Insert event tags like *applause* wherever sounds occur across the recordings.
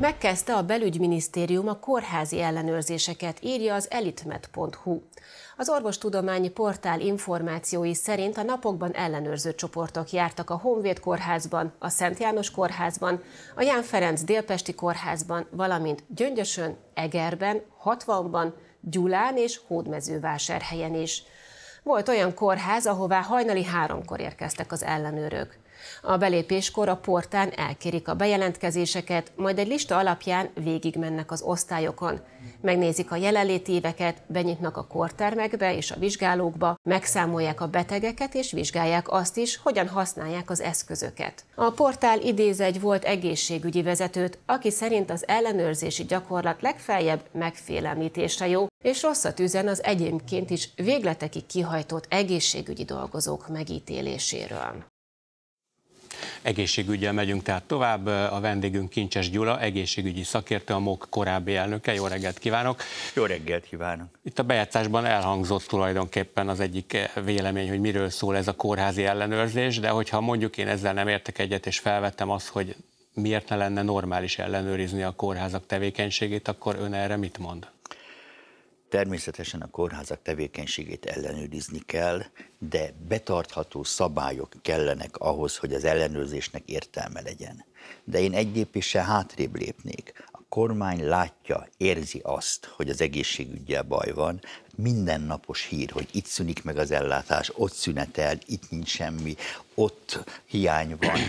Megkezdte a belügyminisztérium a kórházi ellenőrzéseket, írja az elitmet.hu. Az orvostudományi portál információi szerint a napokban ellenőrző csoportok jártak a Honvéd kórházban, a Szent János kórházban, a Ján Ferenc délpesti kórházban, valamint Gyöngyösön, Egerben, Hatvanban, Gyulán és Hódmezővásárhelyen is. Volt olyan kórház, ahová hajnali háromkor érkeztek az ellenőrök. A belépéskor a portán elkérik a bejelentkezéseket, majd egy lista alapján végigmennek az osztályokon. Megnézik a jelenléti éveket, benyitnak a kortermekbe és a vizsgálókba, megszámolják a betegeket és vizsgálják azt is, hogyan használják az eszközöket. A portál idéz egy volt egészségügyi vezetőt, aki szerint az ellenőrzési gyakorlat legfeljebb megfélemlítésre jó, és rosszat üzen az egyébként is végletekig kihajtott egészségügyi dolgozók megítéléséről. Egészségügyel megyünk tehát tovább. A vendégünk Kincses Gyula, egészségügyi szakértő, a MOK korábbi elnöke. Jó reggelt kívánok! Jó reggelt kívánok! Itt a bejátszásban elhangzott tulajdonképpen az egyik eh, vélemény, hogy miről szól ez a kórházi ellenőrzés, de hogyha mondjuk én ezzel nem értek egyet, és felvettem azt, hogy miért ne lenne normális ellenőrizni a kórházak tevékenységét, akkor ön erre mit mond? Természetesen a kórházak tevékenységét ellenőrizni kell, de betartható szabályok kellenek ahhoz, hogy az ellenőrzésnek értelme legyen. De én egy lépéssel hátrébb lépnék. A kormány látja, érzi azt, hogy az egészségügyel baj van, mindennapos hír, hogy itt szűnik meg az ellátás, ott szünetel, itt nincs semmi, ott hiány van,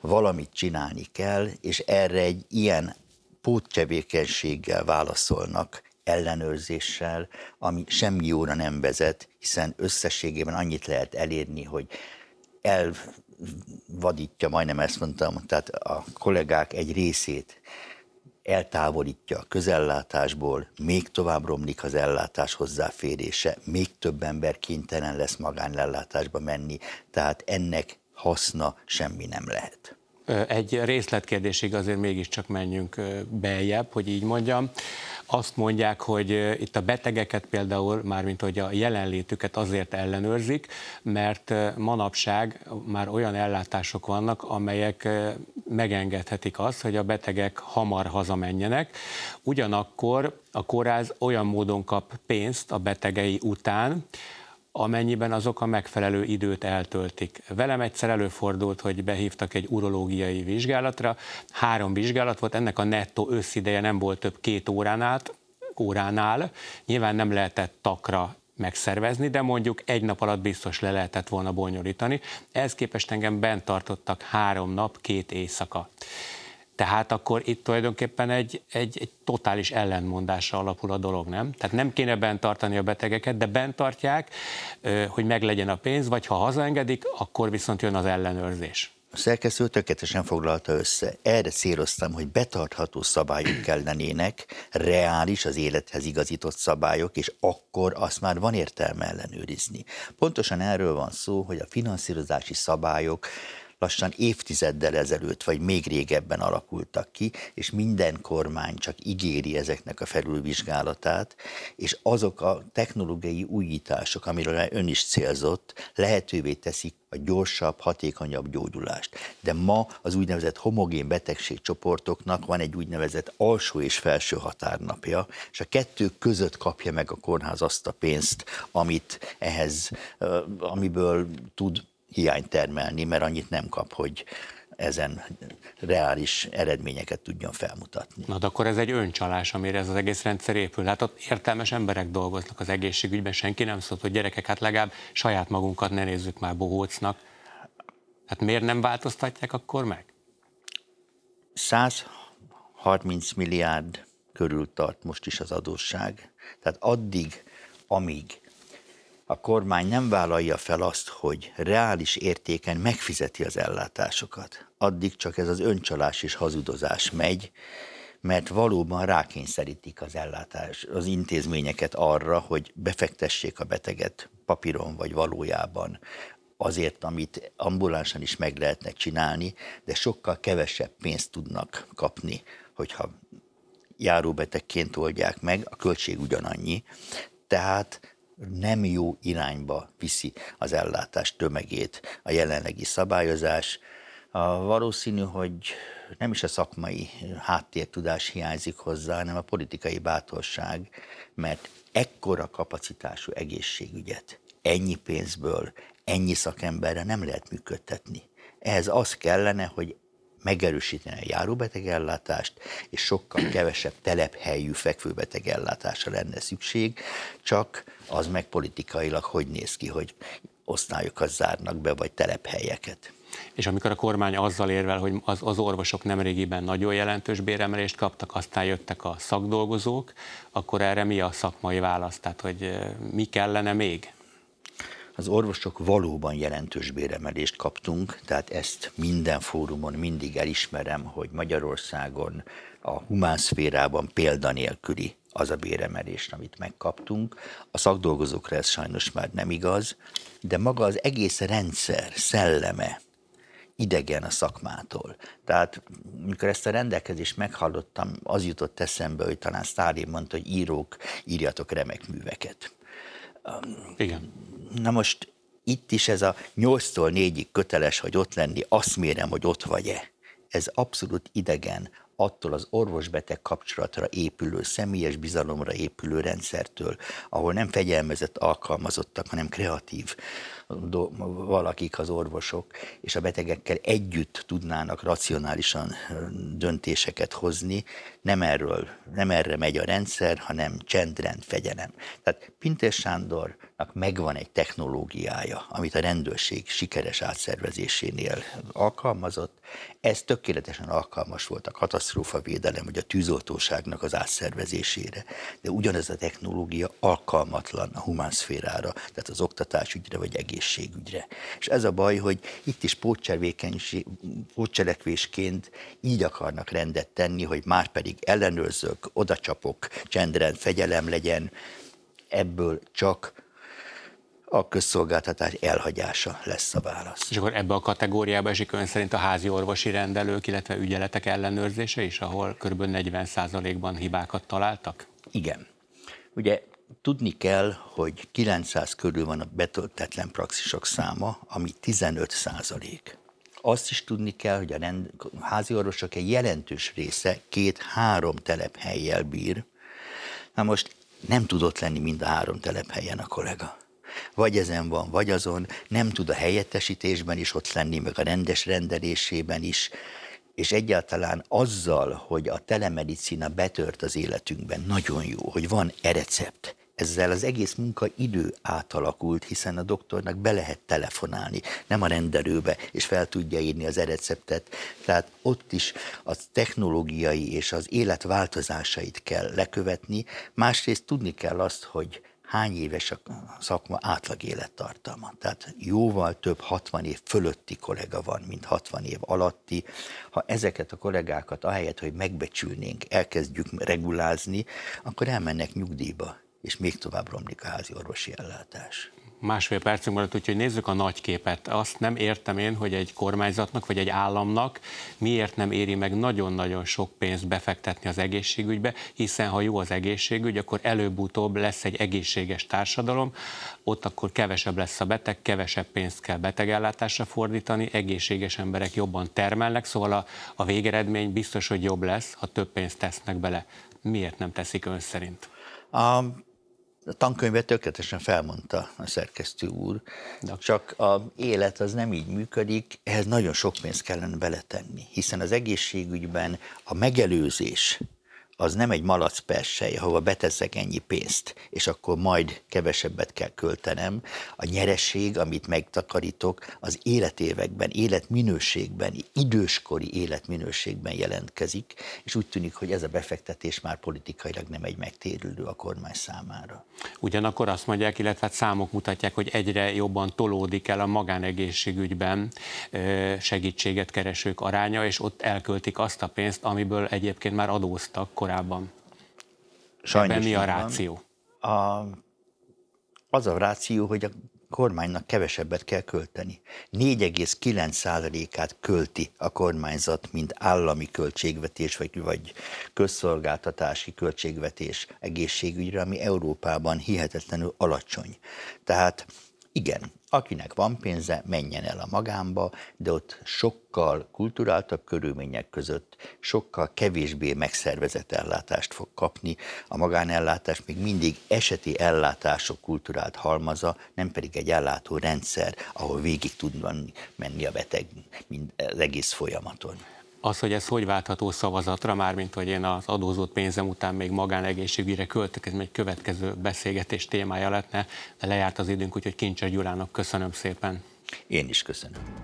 valamit csinálni kell, és erre egy ilyen póttevékenységgel válaszolnak, ellenőrzéssel, ami semmi jóra nem vezet, hiszen összességében annyit lehet elérni, hogy elvadítja, majdnem ezt mondtam, tehát a kollégák egy részét eltávolítja a közellátásból, még tovább romlik az ellátás hozzáférése, még több ember kénytelen lesz magánellátásba menni, tehát ennek haszna semmi nem lehet egy részletkérdésig azért mégiscsak menjünk beljebb, hogy így mondjam. Azt mondják, hogy itt a betegeket például, mármint hogy a jelenlétüket azért ellenőrzik, mert manapság már olyan ellátások vannak, amelyek megengedhetik azt, hogy a betegek hamar hazamenjenek. Ugyanakkor a kórház olyan módon kap pénzt a betegei után, amennyiben azok a megfelelő időt eltöltik. Velem egyszer előfordult, hogy behívtak egy urológiai vizsgálatra, három vizsgálat volt, ennek a nettó összideje nem volt több két órán át, óránál, nyilván nem lehetett takra megszervezni, de mondjuk egy nap alatt biztos le lehetett volna bonyolítani. Ez képest engem bent tartottak három nap, két éjszaka. Tehát akkor itt tulajdonképpen egy, egy, egy totális ellentmondásra alapul a dolog, nem? Tehát nem kéne bent tartani a betegeket, de bent tartják, hogy meglegyen a pénz, vagy ha hazaengedik, akkor viszont jön az ellenőrzés. A szerkesztő tökéletesen foglalta össze. Erre céloztam, hogy betartható szabályok kellenének, reális, az élethez igazított szabályok, és akkor azt már van értelme ellenőrizni. Pontosan erről van szó, hogy a finanszírozási szabályok lassan évtizeddel ezelőtt, vagy még régebben alakultak ki, és minden kormány csak ígéri ezeknek a felülvizsgálatát, és azok a technológiai újítások, amiről ön is célzott, lehetővé teszik a gyorsabb, hatékonyabb gyógyulást. De ma az úgynevezett homogén betegségcsoportoknak van egy úgynevezett alsó és felső határnapja, és a kettő között kapja meg a kórház azt a pénzt, amit ehhez, amiből tud hiány termelni, mert annyit nem kap, hogy ezen reális eredményeket tudjon felmutatni. Na, de akkor ez egy öncsalás, amire ez az egész rendszer épül. Hát ott értelmes emberek dolgoznak az egészségügyben, senki nem szólt, hogy gyerekek, hát legalább saját magunkat ne nézzük már bohócnak. Hát miért nem változtatják akkor meg? 130 milliárd körül tart most is az adósság. Tehát addig, amíg a kormány nem vállalja fel azt, hogy reális értéken megfizeti az ellátásokat. Addig csak ez az öncsalás és hazudozás megy, mert valóban rákényszerítik az ellátás, az intézményeket arra, hogy befektessék a beteget papíron vagy valójában azért, amit ambulánsan is meg lehetne csinálni, de sokkal kevesebb pénzt tudnak kapni, hogyha járóbetegként oldják meg, a költség ugyanannyi. Tehát nem jó irányba viszi az ellátás tömegét a jelenlegi szabályozás. A valószínű, hogy nem is a szakmai háttértudás hiányzik hozzá, hanem a politikai bátorság, mert ekkora kapacitású egészségügyet ennyi pénzből, ennyi szakemberre nem lehet működtetni. Ehhez az kellene, hogy megerősíteni a járóbetegellátást, és sokkal *clears throat* kevesebb telephelyű fekvőbeteg ellátásra lenne szükség, csak az meg politikailag hogy néz ki, hogy osztályokat zárnak be, vagy telephelyeket. És amikor a kormány azzal érvel, hogy az, az orvosok nemrégiben nagyon jelentős béremelést kaptak, aztán jöttek a szakdolgozók, akkor erre mi a szakmai válasz? Tehát, hogy eh, mi kellene még? az orvosok valóban jelentős béremelést kaptunk, tehát ezt minden fórumon mindig elismerem, hogy Magyarországon a humánszférában példanélküli az a béremelés, amit megkaptunk. A szakdolgozókra ez sajnos már nem igaz, de maga az egész rendszer szelleme idegen a szakmától. Tehát mikor ezt a rendelkezést meghallottam, az jutott eszembe, hogy talán Sztálin mondta, hogy írók, írjatok remek műveket. Igen. Na most itt is ez a 8-tól 4-ig köteles, hogy ott lenni, azt mérem, hogy ott vagy-e. Ez abszolút idegen attól az orvos-beteg kapcsolatra épülő, személyes bizalomra épülő rendszertől, ahol nem fegyelmezett alkalmazottak, hanem kreatív valakik az orvosok, és a betegekkel együtt tudnának racionálisan döntéseket hozni, nem, erről, nem erre megy a rendszer, hanem csendrend, fegyelem. Tehát Pintér Sándornak megvan egy technológiája, amit a rendőrség sikeres átszervezésénél alkalmazott, ez tökéletesen alkalmas volt a katasztrófa védelem vagy a tűzoltóságnak az átszervezésére. De ugyanez a technológia alkalmatlan a humán szférára, tehát az oktatásügyre vagy egészségügyre. És ez a baj, hogy itt is pótcselekvésként így akarnak rendet tenni, hogy már pedig ellenőrzök, odacsapok, csendren fegyelem legyen, ebből csak a közszolgáltatás elhagyása lesz a válasz. És akkor ebbe a kategóriába esik ön szerint a házi orvosi rendelők, illetve ügyeletek ellenőrzése is, ahol kb. 40%-ban hibákat találtak? Igen. Ugye tudni kell, hogy 900 körül van a betöltetlen praxisok száma, ami 15 Azt is tudni kell, hogy a, rend, a házi orvosok egy jelentős része két-három telephelyjel bír. Na most nem tudott lenni mind a három telephelyen a kollega vagy ezen van, vagy azon, nem tud a helyettesítésben is ott lenni, meg a rendes rendelésében is, és egyáltalán azzal, hogy a telemedicina betört az életünkben, nagyon jó, hogy van e-recept, ezzel az egész munkaidő átalakult, hiszen a doktornak be lehet telefonálni, nem a rendelőbe, és fel tudja írni az e receptet. Tehát ott is a technológiai és az élet változásait kell lekövetni. Másrészt tudni kell azt, hogy hány éves a szakma átlag élettartalma. Tehát jóval több 60 év fölötti kollega van, mint 60 év alatti. Ha ezeket a kollégákat ahelyett, hogy megbecsülnénk, elkezdjük regulázni, akkor elmennek nyugdíjba, és még tovább romlik a házi orvosi ellátás. Másfél percünk maradt, úgyhogy nézzük a nagy képet. Azt nem értem én, hogy egy kormányzatnak vagy egy államnak miért nem éri meg nagyon-nagyon sok pénzt befektetni az egészségügybe, hiszen ha jó az egészségügy, akkor előbb-utóbb lesz egy egészséges társadalom, ott akkor kevesebb lesz a beteg, kevesebb pénzt kell betegellátásra fordítani, egészséges emberek jobban termelnek, szóval a, a végeredmény biztos, hogy jobb lesz, ha több pénzt tesznek bele. Miért nem teszik ön szerint? Um a tankönyvet tökéletesen felmondta a szerkesztő úr, De. csak a élet az nem így működik, ehhez nagyon sok pénzt kellene beletenni, hiszen az egészségügyben a megelőzés, az nem egy malac persely, ahova beteszek ennyi pénzt, és akkor majd kevesebbet kell költenem. A nyereség, amit megtakarítok, az életévekben, életminőségben, időskori életminőségben jelentkezik, és úgy tűnik, hogy ez a befektetés már politikailag nem egy megtérülő a kormány számára. Ugyanakkor azt mondják, illetve hát számok mutatják, hogy egyre jobban tolódik el a magánegészségügyben segítséget keresők aránya, és ott elköltik azt a pénzt, amiből egyébként már adóztak korábban. Sajnos Ebben mi a ráció? A, az a ráció, hogy a kormánynak kevesebbet kell költeni. 4,9%-át költi a kormányzat, mint állami költségvetés, vagy, vagy közszolgáltatási költségvetés egészségügyre, ami Európában hihetetlenül alacsony. Tehát igen, akinek van pénze, menjen el a magámba, de ott sokkal kulturáltabb körülmények között sokkal kevésbé megszervezett ellátást fog kapni. A magánellátás még mindig eseti ellátások kulturált halmaza, nem pedig egy ellátó rendszer, ahol végig tud menni a beteg mind az egész folyamaton az, hogy ez hogy váltható szavazatra, mármint hogy én az adózott pénzem után még magánegészségügyre költök, ez egy következő beszélgetés témája lett de lejárt az időnk, úgyhogy Kincses Gyulának köszönöm szépen. Én is köszönöm.